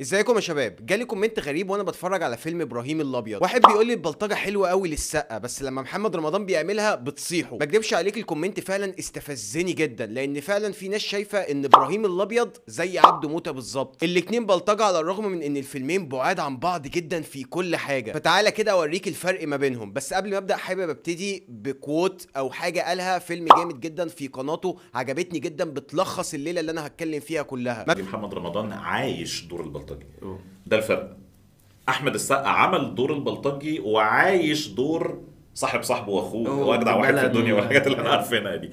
ازيكم يا شباب جالي كومنت غريب وانا بتفرج على فيلم ابراهيم الابيض واحد بيقول لي البلطجه حلوه قوي للسقه بس لما محمد رمضان بيعملها بتصيحه ما اكدبش عليك الكومنت فعلا استفزني جدا لان فعلا في ناس شايفه ان ابراهيم الابيض زي عبده موته بالظبط الاثنين بلطجه على الرغم من ان الفيلمين بعاد عن بعض جدا في كل حاجه فتعالى كده اوريك الفرق ما بينهم بس قبل ما ابدا حابب ابتدي بكوت او حاجه قالها فيلم جامد جدا في قناته عجبتني جدا بتلخص الليله اللي انا هتكلم فيها كلها محمد رمضان عايش دور البلطجه البلطجي أوه. ده الفرق احمد السقا عمل دور البلطجي وعايش دور صاحب صاحبه واخوه واجدع واحد في الدنيا والحاجات اللي احنا عارفينها دي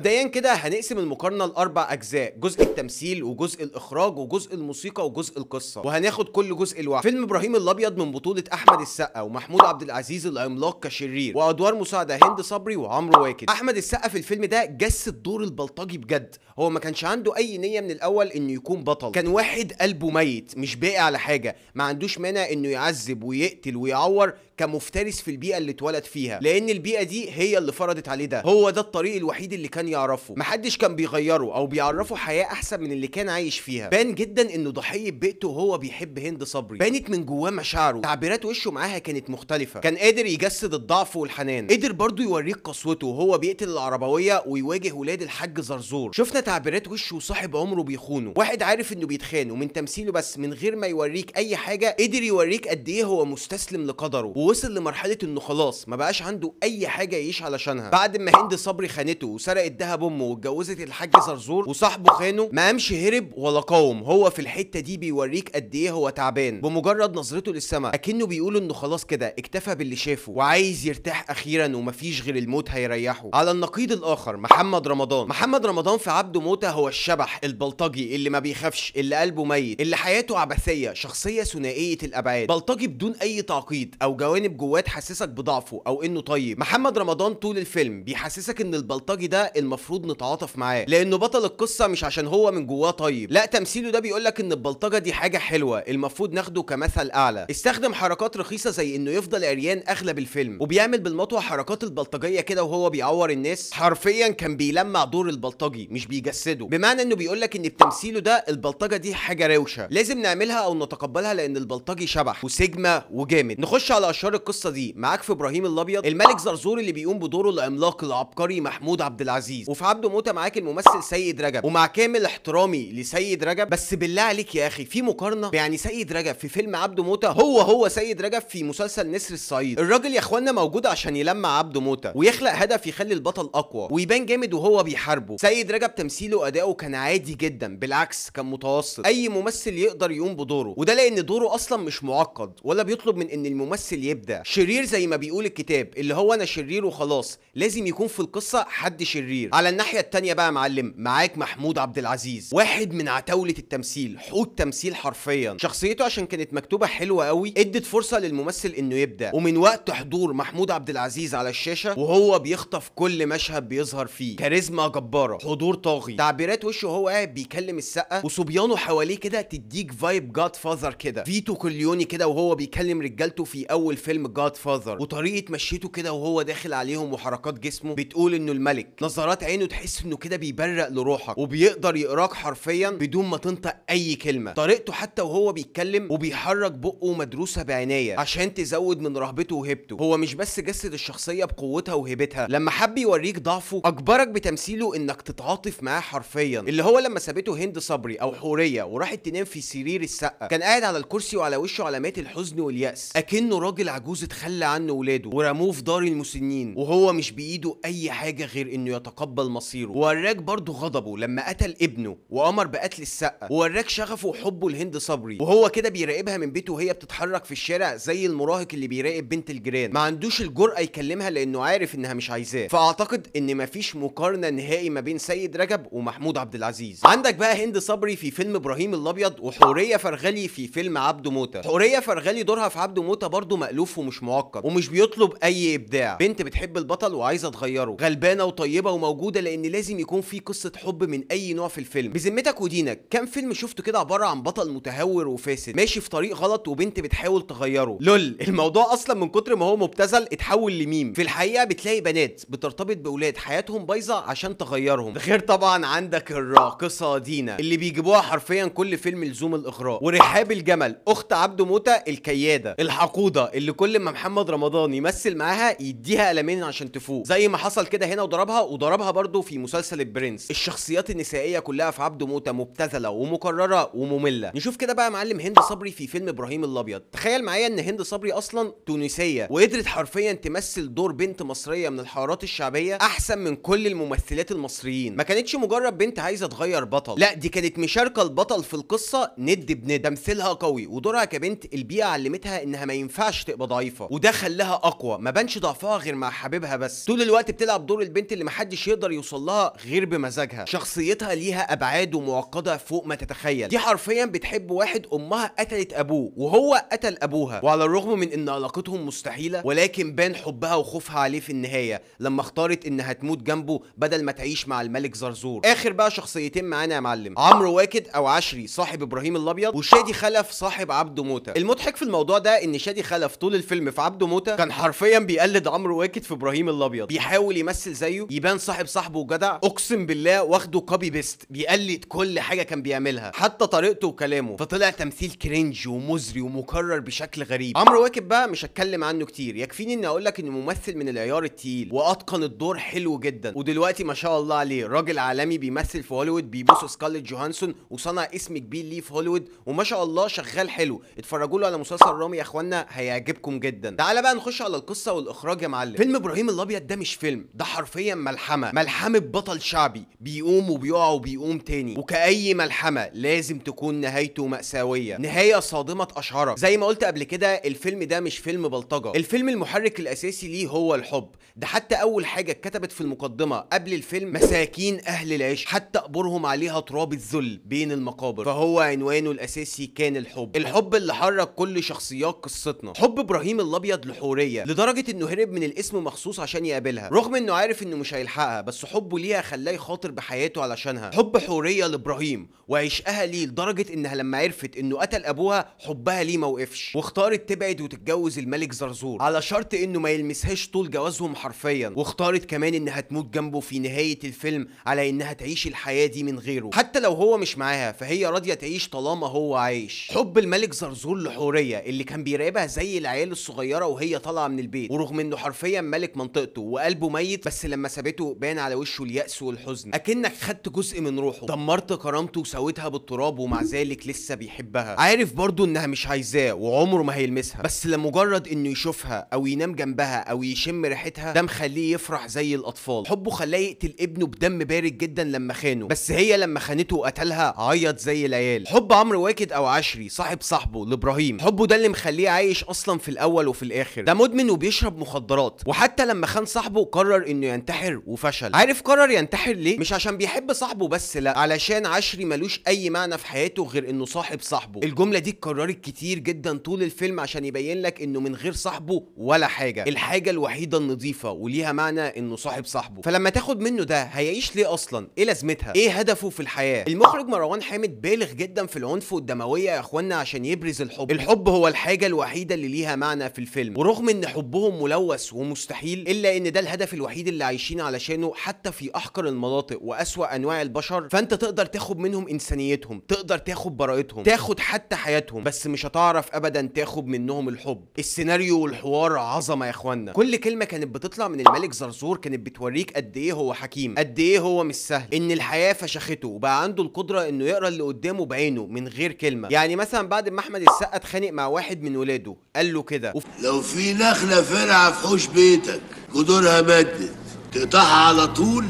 مبدئيا كده هنقسم المقارنه لاربع اجزاء جزء التمثيل وجزء الاخراج وجزء الموسيقى وجزء القصه وهناخد كل جزء لوحده فيلم ابراهيم الابيض من بطوله احمد السقا ومحمود عبد العزيز العملاق كشرير وادوار مساعده هند صبري وعمرو واكد احمد السقا في الفيلم ده جسد دور البلطجي بجد هو ما كانش عنده اي نيه من الاول انه يكون بطل كان واحد قلبه ميت مش باقي على حاجه ما عندوش مانع انه يعذب ويقتل ويعور كمفترس في البيئه اللي اتولد فيها لان البيئه دي هي اللي فرضت عليه ده هو ده الطريق الوحيد اللي كان يعرفه محدش كان بيغيره او بيعرفه حياه احسن من اللي كان عايش فيها بان جدا انه ضحيه بيئته وهو بيحب هند صبري بانت من جواه مشاعره تعبيرات وشه معاها كانت مختلفه كان قادر يجسد الضعف والحنان قدر برضه يوريك قسوته وهو بيقتل العربويه ويواجه ولاد الحاج زرزور شفنا تعبيرات وشه وصاحب عمره بيخونه واحد عارف انه بيتخان ومن تمثيله بس من غير ما يوريك اي حاجه قدر يوريك قد ايه هو مستسلم لقدره ووصل لمرحله انه خلاص ما بقاش عنده اي حاجه يعيش علشانها بعد ما هند صبري خانته وسرقت دهب امه واتجوزت الحاج زرزور وصاحبه خانه ما قامش هرب ولا قاوم هو في الحته دي بيوريك قد ايه هو تعبان بمجرد نظرته للسماء اكنه بيقول انه خلاص كده اكتفى باللي شافه وعايز يرتاح اخيرا ومفيش غير الموت هيريحه على النقيض الاخر محمد رمضان محمد رمضان في عبده موته هو الشبح البلطجي اللي ما بيخافش اللي قلبه ميت اللي حياته عبثيه شخصيه ثنائيه الابعاد بلطجي بدون اي تعقيد او جوانب جوانب جواه تحسسك بضعفه او انه طيب محمد رمضان طول الفيلم بيحسسك ان البلطجي ده المفروض نتعاطف معاه لانه بطل القصه مش عشان هو من جواه طيب لا تمثيله ده بيقولك ان البلطجه دي حاجه حلوه المفروض ناخده كمثل اعلى استخدم حركات رخيصه زي انه يفضل عريان اغلب الفيلم وبيعمل بالمطوه حركات البلطجيه كده وهو بيعور الناس حرفيا كان بيلمع دور البلطجي مش بيجسده بمعنى انه بيقولك ان بتمثيله ده البلطجه دي حاجه روشه لازم نعملها او نتقبلها لان البلطجي شبح وسجمه وجامد نخش على اشهر القصه دي معاك في ابراهيم الابيض الملك زرزور اللي بيقوم بدوره العملاق العبقري محمود عبد العزيز وفي عبده موته معاك الممثل سيد رجب ومع كامل احترامي لسيد رجب بس بالله عليك يا اخي في مقارنه يعني سيد رجب في فيلم عبده موته هو هو سيد رجب في مسلسل نسر الصعيد الراجل يا اخوانا موجود عشان يلمع عبده موته ويخلق هدف يخلي البطل اقوى ويبان جامد وهو بيحاربه سيد رجب تمثيله واداؤه كان عادي جدا بالعكس كان متوسط اي ممثل يقدر يقوم بدوره وده لان دوره اصلا مش معقد ولا بيطلب من ان الممثل يبدع شرير زي ما بيقول الكتاب اللي هو انا شرير وخلاص لازم يكون في القصه حد شرير على الناحيه الثانيه بقى يا معلم معاك محمود عبد العزيز واحد من عتاوله التمثيل حوت تمثيل حرفيا شخصيته عشان كانت مكتوبه حلوه قوي ادت فرصه للممثل انه يبدا ومن وقت حضور محمود عبد العزيز على الشاشه وهو بيخطف كل مشهد بيظهر فيه كاريزما جباره حضور طاغي تعبيرات وشه وهو قاعد بيكلم السقه وصبيانه حواليه كده تديك فايب جاد فاذر كده فيتو كليوني كده وهو بيكلم رجالته في اول فيلم جاد فاذر وطريقه مشيته كده وهو داخل عليهم وحركات جسمه بتقول انه الملك نظرات عينه تحس انه كده بيبرق لروحك وبيقدر يقراك حرفيا بدون ما تنطق اي كلمه طريقته حتى وهو بيتكلم وبيحرك بقه مدروسه بعنايه عشان تزود من رهبته وهيبته هو مش بس جسد الشخصيه بقوتها وهيبتها لما حب يوريك ضعفه اجبرك بتمثيله انك تتعاطف معاه حرفيا اللي هو لما سابته هند صبري او حوريه وراحت تنام في سرير السقه كان قاعد على الكرسي وعلى وشه علامات الحزن والياس اكنه راجل العجوز اتخلى عنه ولاده ورموه في دار المسنين وهو مش بايده اي حاجه غير انه يتقبل مصيره ووراك برضه غضبه لما قتل ابنه وامر بقتل السقه ووراك شغفه وحبه لهند صبري وهو كده بيراقبها من بيته وهي بتتحرك في الشارع زي المراهق اللي بيراقب بنت الجيران ما عندوش الجرأه يكلمها لانه عارف انها مش عايزاه فاعتقد ان مفيش مقارنه نهائي ما بين سيد رجب ومحمود عبد العزيز عندك بقى هند صبري في فيلم ابراهيم الابيض وحوريه فرغلي في فيلم عبده موته حوريه فرغلي دورها في عبده موته برضه مقلوب مألوف ومش معقد ومش بيطلب أي إبداع بنت بتحب البطل وعايزة تغيره غلبانة وطيبة وموجودة لأن لازم يكون في قصة حب من أي نوع في الفيلم بذمتك ودينك كم فيلم شفته كده عبارة عن بطل متهور وفاسد ماشي في طريق غلط وبنت بتحاول تغيره لول الموضوع أصلا من كتر ما هو مبتذل اتحول لميم في الحقيقة بتلاقي بنات بترتبط بأولاد حياتهم بايظة عشان تغيرهم غير طبعا عندك الراقصة دينا اللي بيجيبوها حرفيا كل فيلم لزوم الإغراء ورحاب الجمل أخت عبده موتة الكيادة الحقودة اللي اللي كل ما محمد رمضان يمثل معاها يديها قلمين عشان تفوق زي ما حصل كده هنا وضربها وضربها برده في مسلسل البرنس الشخصيات النسائيه كلها في عبده موته مبتذله ومكرره وممله نشوف كده بقى معلم هند صبري في فيلم ابراهيم الابيض تخيل معايا ان هند صبري اصلا تونسيه وقدرت حرفيا تمثل دور بنت مصريه من الحارات الشعبيه احسن من كل الممثلات المصريين ما كانتش مجرد بنت عايزه تغير بطل لا دي كانت مشاركه البطل في القصه ند بند تمثيلها قوي ودورها كبنت البيئه علمتها انها ما ينفعش تقبل تبقى ضعيفه وده خلاها اقوى ما بانش ضعفها غير مع حبيبها بس طول الوقت بتلعب دور البنت اللي محدش يقدر يوصل لها غير بمزاجها شخصيتها ليها ابعاد ومعقده فوق ما تتخيل دي حرفيا بتحب واحد امها قتلت ابوه وهو قتل ابوها وعلى الرغم من ان علاقتهم مستحيله ولكن بان حبها وخوفها عليه في النهايه لما اختارت انها تموت جنبه بدل ما تعيش مع الملك زرزور اخر بقى شخصيتين معانا يا معلم عمرو واكد او عشري صاحب ابراهيم الابيض وشادي خلف صاحب عبده موته المضحك في الموضوع ده ان شادي خلف طول طول الفيلم في عبده موته كان حرفيا بيقلد عمرو واكد في ابراهيم الابيض بيحاول يمثل زيه يبان صاحب صاحبه وجدع اقسم بالله واخده كوبي بيست بيقلد كل حاجه كان بيعملها حتى طريقته وكلامه فطلع تمثيل كرنج ومزري ومكرر بشكل غريب عمرو واكد بقى مش هتكلم عنه كتير يكفيني اني اقول لك انه ممثل من العيار التقيل واتقن الدور حلو جدا ودلوقتي ما شاء الله عليه راجل عالمي بيمثل في هوليوود بيبوس سكارليت جوهانسون وصنع اسم كبير ليه في هوليوود وما شاء الله شغال حلو اتفرجوا له على مسلسل رامي يا اخوانا هيعجبك هتعجبكم جدا تعالى بقى نخش على القصه والاخراج يا معلم فيلم ابراهيم الابيض ده مش فيلم ده حرفيا ملحمه ملحمه بطل شعبي بيقوم وبيقع وبيقوم تاني وكأي ملحمه لازم تكون نهايته مأساويه نهايه صادمه تاشعرك زي ما قلت قبل كده الفيلم ده مش فيلم بلطجه الفيلم المحرك الاساسي ليه هو الحب ده حتى اول حاجه اتكتبت في المقدمه قبل الفيلم مساكين اهل العيش حتى قبورهم عليها تراب الذل بين المقابر فهو عنوانه الاساسي كان الحب الحب اللي حرك كل شخصيات قصتنا حب حب ابراهيم الابيض لحوريه لدرجه انه هرب من الاسم مخصوص عشان يقابلها رغم انه عارف انه مش هيلحقها بس حبه ليها خلاه يخاطر بحياته علشانها حب حوريه لابراهيم وعشقها ليه لدرجه انها لما عرفت انه قتل ابوها حبها ليه ما وقفش واختارت تبعد وتتجوز الملك زرزور على شرط انه ما يلمسهاش طول جوازهم حرفيا واختارت كمان انها تموت جنبه في نهايه الفيلم على انها تعيش الحياه دي من غيره حتى لو هو مش معاها فهي راضيه تعيش طالما هو عايش حب الملك زرزور لحوريه اللي كان بيراقبها زي العيال الصغيره وهي طالعه من البيت ورغم انه حرفيا ملك منطقته وقلبه ميت بس لما سابته بان على وشه الياس والحزن اكنك خدت جزء من روحه دمرت كرامته وسويتها بالتراب ومع ذلك لسه بيحبها عارف برضه انها مش عايزاه وعمره ما هيلمسها بس لمجرد انه يشوفها او ينام جنبها او يشم ريحتها ده مخليه يفرح زي الاطفال حبه خلاه يقتل ابنه بدم بارد جدا لما خانه بس هي لما خانته وقتلها عيط زي العيال حب عمرو واكد او عشري صاحب صاحبه لابراهيم حبه ده اللي مخليه عايش اصلا في الاول وفي الاخر ده مدمن وبيشرب مخدرات وحتى لما خان صاحبه قرر انه ينتحر وفشل عارف قرر ينتحر ليه مش عشان بيحب صاحبه بس لا علشان عشري ملوش اي معنى في حياته غير انه صاحب صاحبه الجمله دي اتكررت كتير جدا طول الفيلم عشان يبين لك انه من غير صاحبه ولا حاجه الحاجه الوحيده النظيفه وليها معنى انه صاحب صاحبه فلما تاخد منه ده هيعيش ليه اصلا ايه لازمتها ايه هدفه في الحياه المخرج مروان حامد بالغ جدا في العنف والدمويه يا اخوانا عشان يبرز الحب الحب هو الحاجه الوحيده اللي ليها معنى في الفيلم ورغم ان حبهم ملوث ومستحيل الا ان ده الهدف الوحيد اللي عايشين علشانه حتى في احقر المناطق واسوا انواع البشر فانت تقدر تاخد منهم انسانيتهم تقدر تاخد براءتهم تاخد حتى حياتهم بس مش هتعرف ابدا تاخد منهم الحب السيناريو والحوار عظمه يا اخوانا كل كلمه كانت بتطلع من الملك زرزور كانت بتوريك قد ايه هو حكيم قد ايه هو مش سهل ان الحياه فشخته وبقى عنده القدره انه يقرا اللي قدامه بعينه من غير كلمه يعني مثلا بعد ما احمد السقا اتخانق مع واحد من ولاده قال له له كده وف... لو في نخله فرعه في حوش بيتك جذورها مدت تقطعها على طول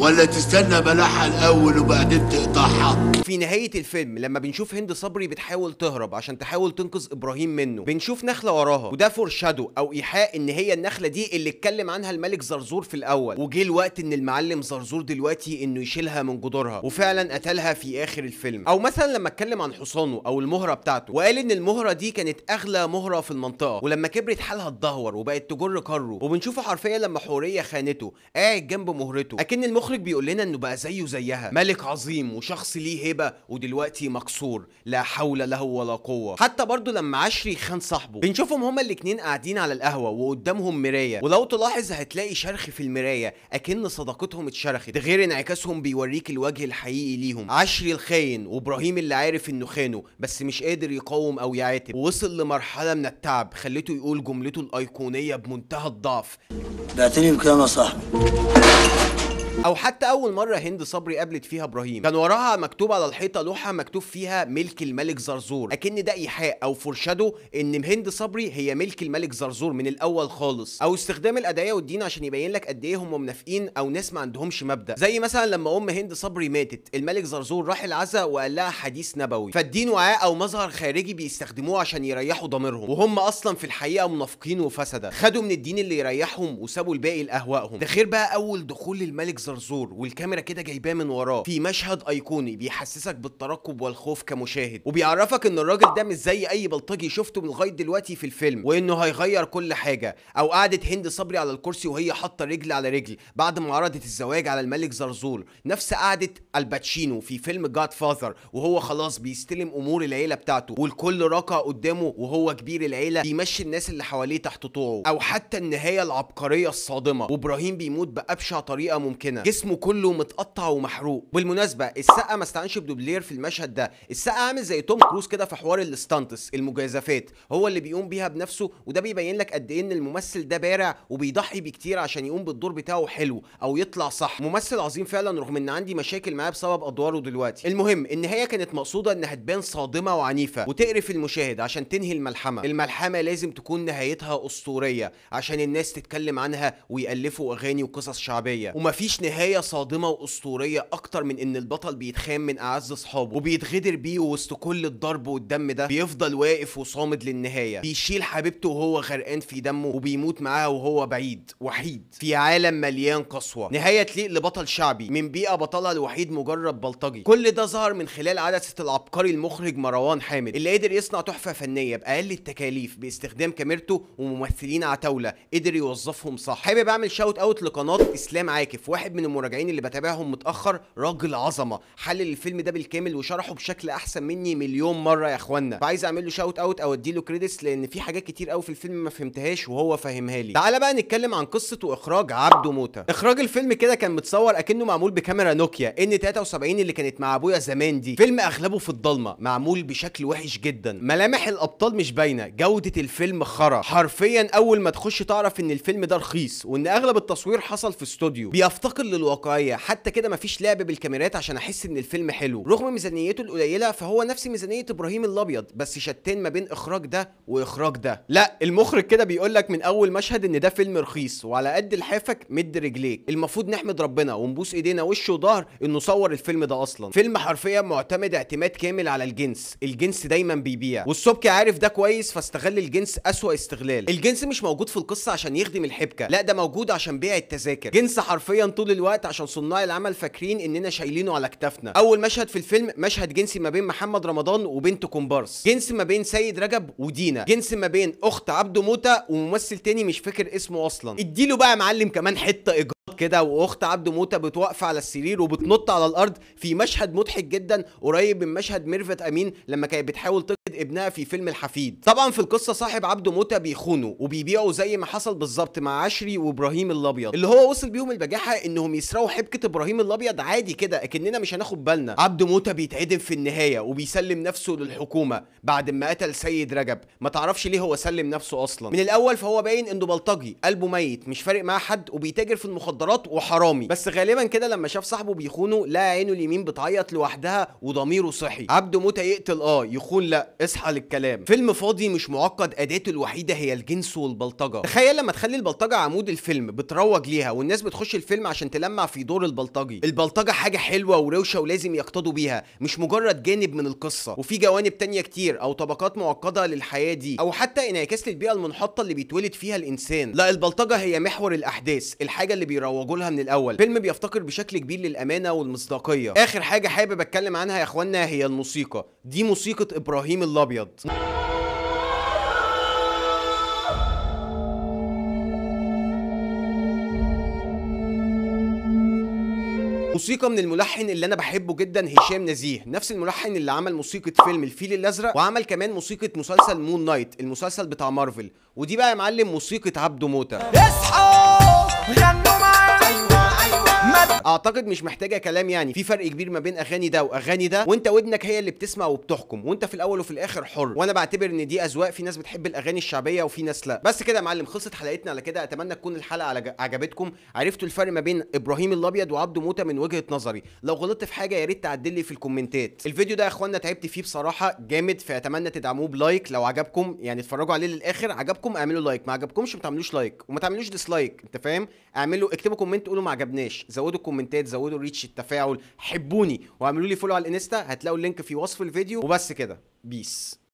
ولا تستنى بلعها الاول وبعدين تقطعها في نهايه الفيلم لما بنشوف هند صبري بتحاول تهرب عشان تحاول تنقذ ابراهيم منه بنشوف نخله وراها وده فور شادو او ايحاء ان هي النخله دي اللي اتكلم عنها الملك زرزور في الاول وجه الوقت ان المعلم زرزور دلوقتي انه يشيلها من جدورها وفعلا قتلها في اخر الفيلم او مثلا لما اتكلم عن حصانه او المهره بتاعته وقال ان المهره دي كانت اغلى مهره في المنطقه ولما كبرت حالها اتدهور وبقت تجر كره وبنشوفه حرفيا لما حوريه خانته قاعد جنب مهرته اكن المخ المخرج بيقول لنا انه بقى زيه زيها ملك عظيم وشخص ليه هبه ودلوقتي مكسور لا حول له ولا قوه حتى برضه لما عشري خان صاحبه بنشوفهم هما الاتنين قاعدين على القهوه وقدامهم مرايه ولو تلاحظ هتلاقي شرخ في المرايه اكن صداقتهم اتشرخت ده غير انعكاسهم بيوريك الوجه الحقيقي ليهم عشري الخاين وابراهيم اللي عارف انه خانه بس مش قادر يقاوم او يعاتب ووصل لمرحله من التعب خليته يقول جملته الايقونيه بمنتهى الضعف بعتني بكام يا صاحبي او حتى اول مره هند صبري قابلت فيها ابراهيم كان وراها مكتوب على الحيطه لوحه مكتوب فيها ملك الملك زرزور اكن ده ايحاء او فرشادو ان هند صبري هي ملك الملك زرزور من الاول خالص او استخدام الادعيه والدين عشان يبين لك قد ايه هم منافقين او ناس ما عندهمش مبدا زي مثلا لما ام هند صبري ماتت الملك زرزور راح العزاء وقال لها حديث نبوي فالدين وعاء او مظهر خارجي بيستخدموه عشان يريحوا ضميرهم وهم اصلا في الحقيقه منافقين وفسده خدوا من الدين اللي يريحهم وسابوا الباقي لاهوائهم ده غير بقى اول دخول للملك زرزور الزور والكاميرا كده جايباه من وراه في مشهد ايقوني بيحسسك بالترقب والخوف كمشاهد وبيعرفك ان الراجل ده مش زي اي بلطجي شفته من لغايه دلوقتي في الفيلم وانه هيغير كل حاجه او قعدت هند صبري على الكرسي وهي حاطه رجل على رجل بعد ما عرضت الزواج على الملك زرزور نفس قعده الباتشينو في فيلم جاد فاذر وهو خلاص بيستلم امور العيله بتاعته والكل راكع قدامه وهو كبير العيله بيمشي الناس اللي حواليه تحت طوعه او حتى النهايه العبقريه الصادمه وابراهيم بيموت بابشع طريقه ممكنه جسمه كله متقطع ومحروق بالمناسبه السقا ما استعنش بدوبلير في المشهد ده السقا عامل زي توم كروز كده في حوار الاستانتس المجازفات هو اللي بيقوم بيها بنفسه وده بيبين لك قد ايه ان الممثل ده بارع وبيضحي بكتير عشان يقوم بالدور بتاعه حلو او يطلع صح ممثل عظيم فعلا رغم ان عندي مشاكل معاه بسبب ادواره دلوقتي المهم النهايه كانت مقصوده انها تبان صادمه وعنيفه وتقرف المشاهد عشان تنهي الملحمه الملحمه لازم تكون نهايتها اسطوريه عشان الناس تتكلم عنها ويالفوا اغاني وقصص شعبيه ومفيش نهايه نهاية صادمة وأسطورية أكتر من إن البطل بيتخان من أعز أصحابه وبيتغدر بيه وسط كل الضرب والدم ده بيفضل واقف وصامد للنهاية بيشيل حبيبته وهو غرقان في دمه وبيموت معاها وهو بعيد وحيد في عالم مليان قسوة نهاية تليق لبطل شعبي من بيئة بطلها الوحيد مجرد بلطجي كل ده ظهر من خلال عدسة العبقري المخرج مروان حامد اللي قدر يصنع تحفة فنية بأقل التكاليف باستخدام كاميرته وممثلين عتاولة قدر يوظفهم صح حابب أعمل شاوت أوت لقناة إسلام عاكف واحد من المراجعين اللي بتابعهم متاخر راجل عظمه حلل الفيلم ده بالكامل وشرحه بشكل احسن مني مليون مره يا اخوانا فعايز اعمل له شاوت اوت او اديله كريدتس لان في حاجات كتير قوي في الفيلم ما فهمتهاش وهو فاهمها لي تعالى بقى نتكلم عن قصه واخراج عبده موته اخراج الفيلم كده كان متصور اكنه معمول بكاميرا نوكيا ان 73 اللي كانت مع ابويا زمان دي فيلم اغلبه في الضلمه معمول بشكل وحش جدا ملامح الابطال مش باينه جوده الفيلم خرا حرفيا اول ما تخش تعرف ان الفيلم ده رخيص وان اغلب التصوير حصل في استوديو بيفتقر الواقعيه حتى كده مفيش لعب بالكاميرات عشان احس ان الفيلم حلو رغم ميزانيته القليله فهو نفس ميزانيه ابراهيم الابيض بس شتان ما بين اخراج ده واخراج ده لا المخرج كده بيقول لك من اول مشهد ان ده فيلم رخيص وعلى قد لحافك مد رجليك المفروض نحمد ربنا ونبوس ايدينا وش وظهر انه صور الفيلم ده اصلا فيلم حرفيا معتمد اعتماد كامل على الجنس الجنس دايما بيبيع والسبكي عارف ده كويس فاستغل الجنس اسوا استغلال الجنس مش موجود في القصه عشان يخدم الحبكه لا ده موجود عشان بيع التذاكر جنس حرفيا طول الوقت الوقت عشان صناع العمل فاكرين اننا شايلينه على كتافنا اول مشهد في الفيلم مشهد جنسي ما بين محمد رمضان وبنت كومبارس جنس ما بين سيد رجب ودينا جنس ما بين اخت عبده موته وممثل تاني مش فاكر اسمه اصلا اديله بقى يا معلم كمان حته ايجار كده واخت عبده موته بتوقف على السرير وبتنط على الارض في مشهد مضحك جدا قريب من مشهد ميرفت امين لما كانت بتحاول تقتل ابنها في فيلم الحفيد طبعا في القصه صاحب عبده موته بيخونه وبيبيعه زي ما حصل بالظبط مع عشري وابراهيم الابيض اللي هو وصل بيهم البجاحه انهم يسرقوا حبكه ابراهيم الابيض عادي كده اكننا مش هناخد بالنا عبده موته بيتعدم في النهايه وبيسلم نفسه للحكومه بعد ما قتل سيد رجب ما تعرفش ليه هو سلم نفسه اصلا من الاول فهو باين انه بلطجي قلبه ميت مش فارق معاه حد وبيتاجر في المخدرات مخدرات وحرامي بس غالبا كده لما شاف صاحبه بيخونه لقى عينه اليمين بتعيط لوحدها وضميره صحي عبده موته يقتل اه يخون لا اصحى للكلام فيلم فاضي مش معقد اداته الوحيده هي الجنس والبلطجه تخيل لما تخلي البلطجه عمود الفيلم بتروج ليها والناس بتخش الفيلم عشان تلمع في دور البلطجي البلطجه حاجه حلوه وروشه ولازم يقتضوا بيها مش مجرد جانب من القصه وفي جوانب تانية كتير او طبقات معقده للحياه دي او حتى انعكاس للبيئه المنحطه اللي بيتولد فيها الانسان لا البلطجه هي محور الاحداث الحاجه اللي بيروج يروجوا لها من الاول فيلم بيفتقر بشكل كبير للامانه والمصداقيه اخر حاجه حابب اتكلم عنها يا اخوانا هي الموسيقى دي موسيقى ابراهيم الابيض موسيقى من الملحن اللي انا بحبه جدا هشام نزيه نفس الملحن اللي عمل موسيقى فيلم الفيل الازرق وعمل كمان موسيقى مسلسل مون نايت المسلسل بتاع مارفل ودي بقى يا معلم موسيقى عبده موته اصحى اعتقد مش محتاجه كلام يعني في فرق كبير ما بين اغاني ده واغاني ده وانت ودنك هي اللي بتسمع وبتحكم وانت في الاول وفي الاخر حر وانا بعتبر ان دي اذواق في ناس بتحب الاغاني الشعبيه وفي ناس لا بس كده يا معلم خلصت حلقتنا على كده اتمنى تكون الحلقه عجبتكم عرفتوا الفرق ما بين ابراهيم الابيض وعبده موته من وجهه نظري لو غلطت في حاجه يا ريت تعدل لي في الكومنتات الفيديو ده يا اخوانا تعبت فيه بصراحه جامد فاتمنى تدعموه بلايك لو عجبكم يعني اتفرجوا عليه للاخر عجبكم اعملوا لايك ما عجبكمش ما تعملوش لايك وما تعملوش ديسلايك انت فاهم اعملوا اكتبوا كومنت قولوا ما عجبناش زودوا زودوا الكومنتات زودوا الريتش التفاعل حبوني واعملوا لي فولو على الانستا هتلاقوا اللينك في وصف الفيديو وبس كده بيس